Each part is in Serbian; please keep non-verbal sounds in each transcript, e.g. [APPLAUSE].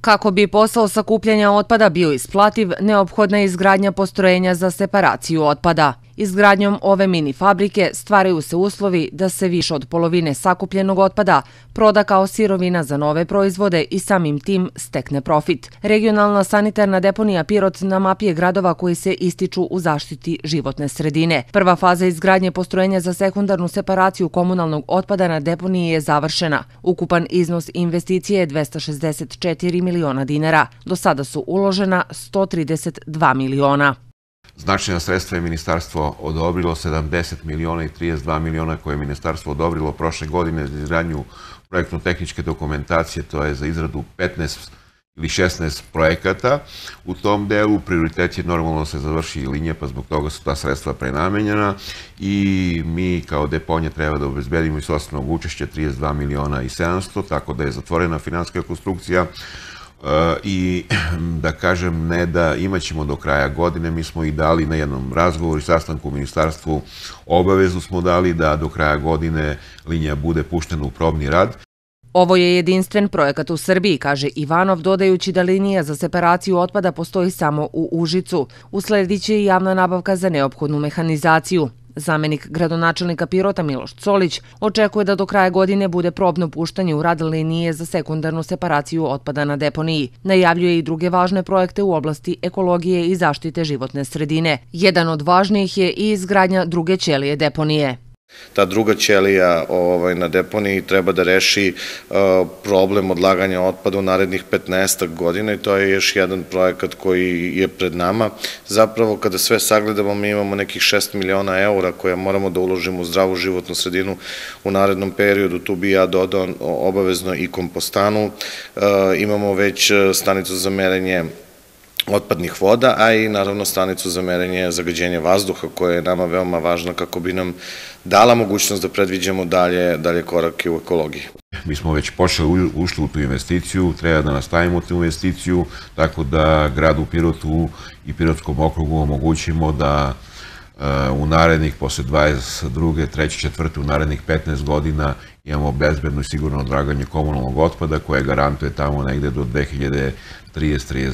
Kako bi posao sakupljanja otpada bio isplativ, neophodna je izgradnja postrojenja za separaciju otpada. Izgradnjom ove mini fabrike stvaraju se uslovi da se više od polovine sakupljenog otpada proda kao sirovina za nove proizvode i samim tim stekne profit. Regionalna sanitarna deponija Pirot na mapi je gradova koji se ističu u zaštiti životne sredine. Prva faza izgradnje postrojenja za sekundarnu separaciju komunalnog otpada na deponiji je završena. Ukupan iznos investicije je 264 miliona dinara. Do sada su uložena 132 miliona. Značajna sredstva je ministarstvo odobrilo, 70 miliona i 32 miliona koje je ministarstvo odobrilo prošle godine za izgradnju projektno-tehničke dokumentacije, to je za izradu 15 ili 16 projekata. U tom delu prioritet je normalno da se završi linija, pa zbog toga su ta sredstva prenamenjena i mi kao deponje treba da obezbedimo i sostnog učešća 32 miliona i 700, tako da je zatvorena finanska konstrukcija E, i [CLEARS THROAT] da kažem ne da imaćemo do kraja godine, mi smo i dali na jednom razgovoru i sastanku u ministarstvu obavezu smo dali da do kraja godine linija bude puštena u probni rad. Ovo je jedinstven projekat u Srbiji, kaže Ivanov, dodajući da linija za separaciju otpada postoji samo u Užicu. Uslediće i javna nabavka za neophodnu mehanizaciju. Zamenik gradonačelnika Pirota Miloš Colić očekuje da do kraja godine bude probno puštanje u rad linije za sekundarnu separaciju otpada na deponiji. Najavljuje i druge važne projekte u oblasti ekologije i zaštite životne sredine. Jedan od važnijih je i izgradnja druge ćelije deponije. Ta druga ćelija ovaj, na deponiji treba da reši uh, problem odlaganja otpada u narednih 15 godina i to je još jedan projekat koji je pred nama. Zapravo kada sve sagledamo mi imamo nekih 6 miliona eura koje moramo da uložimo u zdravu životnu sredinu u narednom periodu. Tu bi ja dodao obavezno i kompostanu. Uh, imamo već e, stanicu za merenje otpadnih voda, a i naravno stanicu za merenje zagađenja vazduha koja je nama veoma važna kako bi nam dala mogućnost da predviđamo dalje, dalje korake u ekologiji. Mi smo već pošli ušli u tu investiciju, treba da nastavimo tu investiciju, tako da gradu Pirotu i Pirotskom okrugu omogućimo da Eh, u narednih, posle 22. 3. 4. u narednih 15 godina imamo bezbedno i sigurno odlaganje komunalnog otpada koje garantuje tamo negde do 2030, 32.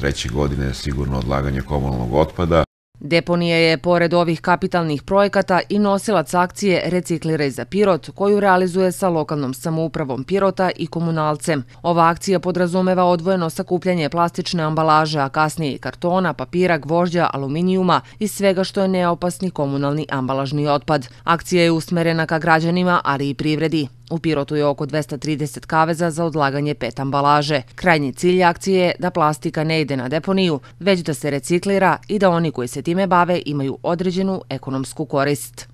3. godine sigurno odlaganje komunalnog otpada. Deponija je, pored ovih kapitalnih projekata, i nosilac akcije Recikliraj za Pirot, koju realizuje sa lokalnom samoupravom Pirota i komunalcem. Ova akcija podrazumeva odvojeno sakupljanje plastične ambalaže, a kasnije i kartona, papira, gvožđa, aluminijuma i svega što je neopasni komunalni ambalažni otpad. Akcija je usmerena ka građanima, ali i privredi. U Pirotu je oko 230 kaveza za odlaganje pet ambalaže. Krajnji cilj akcije je da plastika ne ide na deponiju, već da se reciklira i da oni koji se time bave imaju određenu ekonomsku korist.